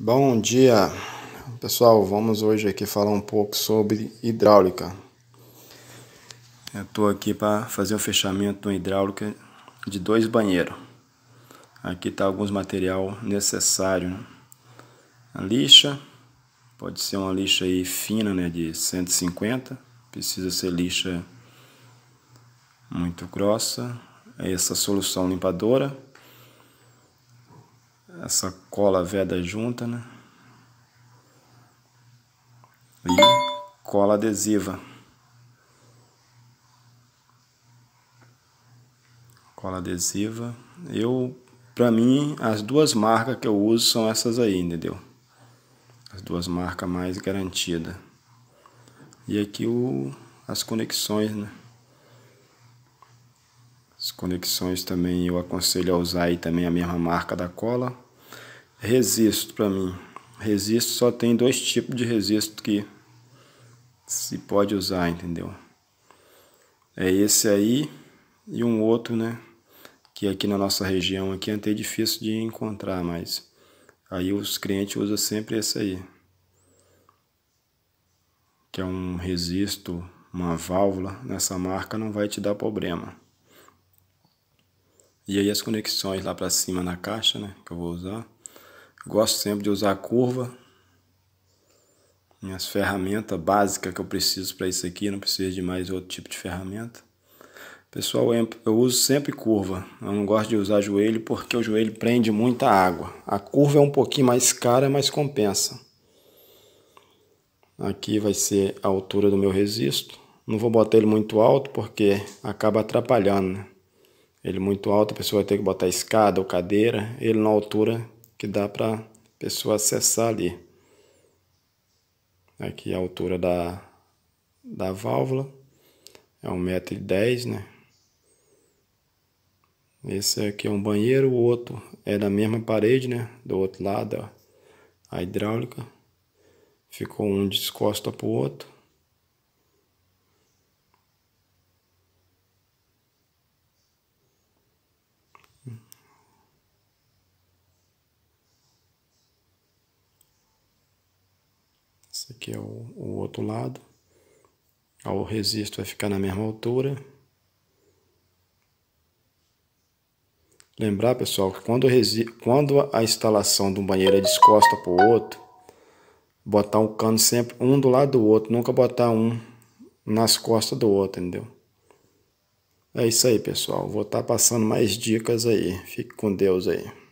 Bom dia, pessoal. Vamos hoje aqui falar um pouco sobre hidráulica. Eu estou aqui para fazer o fechamento de hidráulica de dois banheiros. Aqui está alguns material necessário. A lixa, pode ser uma lixa aí fina, né, de 150. Precisa ser lixa muito grossa. É essa solução limpadora essa cola veda junta, né? E cola adesiva. Cola adesiva. Eu, pra mim, as duas marcas que eu uso são essas aí, entendeu? As duas marcas mais garantidas. E aqui o, as conexões, né? As conexões também eu aconselho a usar aí também a mesma marca da cola. Resisto para mim. Resisto só tem dois tipos de resisto que se pode usar, entendeu? É esse aí e um outro, né? Que aqui na nossa região aqui é até difícil de encontrar, mas aí os clientes usam sempre esse aí. Que é um resisto, uma válvula, nessa marca não vai te dar problema. E aí as conexões lá para cima na caixa, né, que eu vou usar. Gosto sempre de usar a curva. Minhas ferramentas básicas que eu preciso para isso aqui, não preciso de mais outro tipo de ferramenta. Pessoal, eu uso sempre curva. Eu não gosto de usar joelho porque o joelho prende muita água. A curva é um pouquinho mais cara, mas compensa. Aqui vai ser a altura do meu resisto. Não vou botar ele muito alto porque acaba atrapalhando, né? Ele muito alto, a pessoa vai ter que botar escada ou cadeira. Ele na altura que dá para a pessoa acessar ali. Aqui né, é a altura da, da válvula é 1,10m, né? Esse aqui é um banheiro, o outro é da mesma parede, né? Do outro lado, ó, a hidráulica. Ficou um descosta pro outro. esse aqui é o, o outro lado. O resisto vai ficar na mesma altura. Lembrar, pessoal, que quando, quando a instalação de um banheiro é descosta para o outro, botar um cano sempre um do lado do outro, nunca botar um nas costas do outro, entendeu? É isso aí, pessoal. Vou estar tá passando mais dicas aí. Fique com Deus aí.